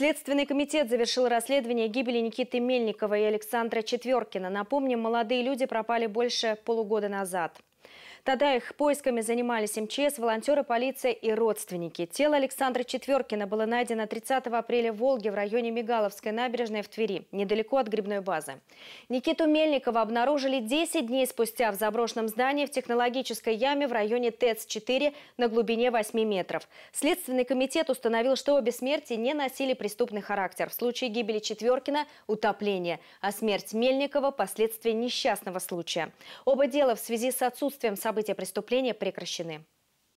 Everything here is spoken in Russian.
Следственный комитет завершил расследование гибели Никиты Мельникова и Александра Четверкина. Напомним, молодые люди пропали больше полугода назад. Тогда их поисками занимались МЧС, волонтеры, полиция и родственники. Тело Александра Четверкина было найдено 30 апреля в Волге в районе Мигаловской набережной в Твери, недалеко от грибной базы. Никиту Мельникова обнаружили 10 дней спустя в заброшенном здании в технологической яме в районе ТЭЦ-4 на глубине 8 метров. Следственный комитет установил, что обе смерти не носили преступный характер. В случае гибели Четверкина – утопление, а смерть Мельникова – последствия несчастного случая. Оба дела в связи с отсутствием сообщества события преступления прекращены.